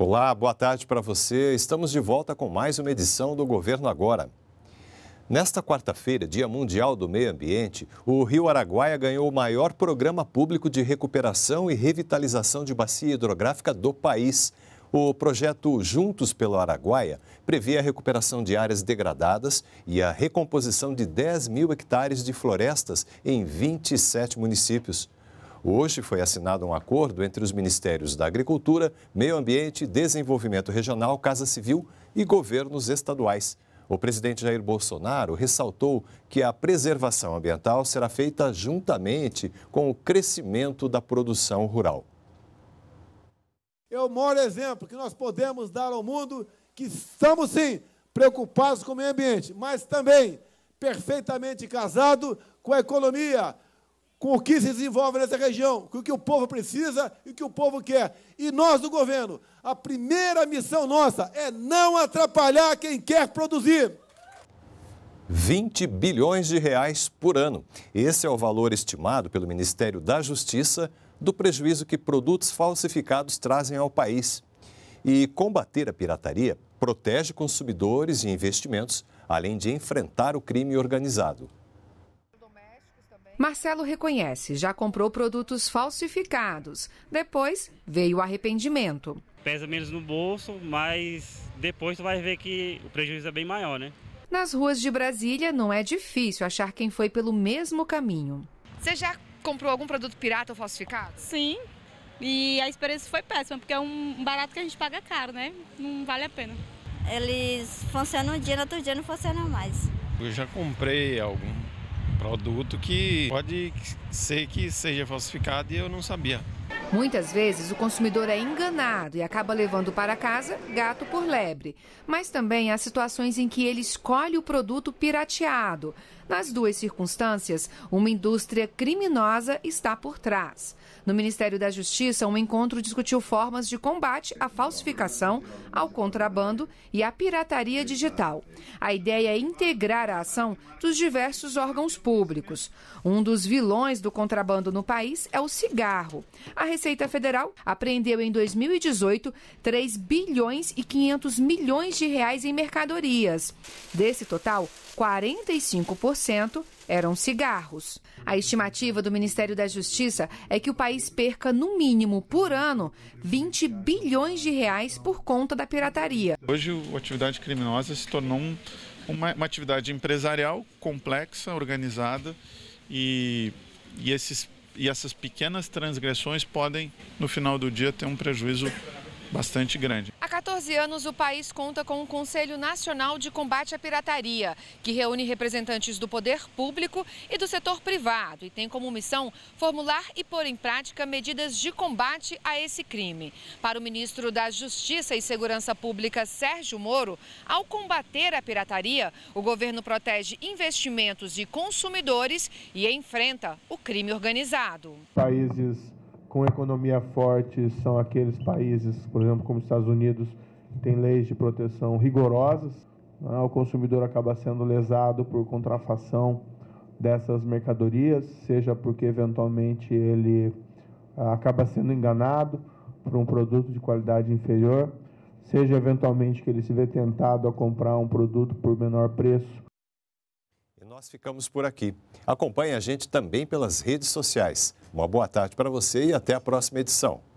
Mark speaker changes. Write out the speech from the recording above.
Speaker 1: Olá, boa tarde para você. Estamos de volta com mais uma edição do Governo Agora. Nesta quarta-feira, Dia Mundial do Meio Ambiente, o Rio Araguaia ganhou o maior programa público de recuperação e revitalização de bacia hidrográfica do país. O projeto Juntos pelo Araguaia prevê a recuperação de áreas degradadas e a recomposição de 10 mil hectares de florestas em 27 municípios. Hoje foi assinado um acordo entre os Ministérios da Agricultura, Meio Ambiente, Desenvolvimento Regional, Casa Civil e governos estaduais. O presidente Jair Bolsonaro ressaltou que a preservação ambiental será feita juntamente com o crescimento da produção rural. É o maior exemplo que nós podemos dar ao mundo que estamos sim preocupados com o meio ambiente, mas também perfeitamente casado com a economia, com o que se desenvolve nessa região, com o que o povo precisa e o que o povo quer. E nós do governo, a primeira missão nossa é não atrapalhar quem quer produzir. 20 bilhões de reais por ano. Esse é o valor estimado pelo Ministério da Justiça do prejuízo que produtos falsificados trazem ao país. E combater a pirataria protege consumidores e investimentos, além de enfrentar o crime organizado.
Speaker 2: Marcelo reconhece, já comprou produtos falsificados. Depois veio o arrependimento. Pesa menos no bolso, mas depois tu vai ver que o prejuízo é bem maior, né? Nas ruas de Brasília não é difícil achar quem foi pelo mesmo caminho. Você já comprou algum produto pirata ou falsificado? Sim. E a experiência foi péssima, porque é um barato que a gente paga caro, né? Não vale a pena. Eles funcionam um dia, no outro dia não funcionam mais.
Speaker 1: Eu já comprei algum produto que pode ser que seja falsificado e eu não sabia.
Speaker 2: Muitas vezes o consumidor é enganado e acaba levando para casa gato por lebre. Mas também há situações em que ele escolhe o produto pirateado. Nas duas circunstâncias, uma indústria criminosa está por trás. No Ministério da Justiça, um encontro discutiu formas de combate à falsificação, ao contrabando e à pirataria digital. A ideia é integrar a ação dos diversos órgãos públicos. Um dos vilões do contrabando no país é o cigarro. A Receita Federal apreendeu em 2018 3 bilhões e 500 milhões de reais em mercadorias. Desse total, 45% 40% eram cigarros. A estimativa do Ministério da Justiça é que o país perca, no mínimo, por ano, 20 bilhões de reais por conta da pirataria.
Speaker 1: Hoje, a atividade criminosa se tornou um, uma, uma, atividade empresarial complexa, organizada e, e, esses, e essas pequenas transgressões podem, no final do dia, ter um prejuízo bastante grande.
Speaker 2: Há 14 anos, o país conta com o Conselho Nacional de Combate à Pirataria, que reúne representantes do poder público e do setor privado e tem como missão formular e pôr em prática medidas de combate a esse crime. Para o ministro da Justiça e Segurança Pública, Sérgio Moro, ao combater a pirataria, o governo protege investimentos e consumidores e enfrenta o crime organizado.
Speaker 1: Países com economia forte são aqueles países, por exemplo, como os Estados Unidos, que têm leis de proteção rigorosas. Né? O consumidor acaba sendo lesado por contrafação dessas mercadorias, seja porque eventualmente ele ah, acaba sendo enganado por um produto de qualidade inferior, seja eventualmente que ele se vê tentado a comprar um produto por menor preço nós ficamos por aqui. Acompanhe a gente também pelas redes sociais. Uma boa tarde para você e até a próxima edição.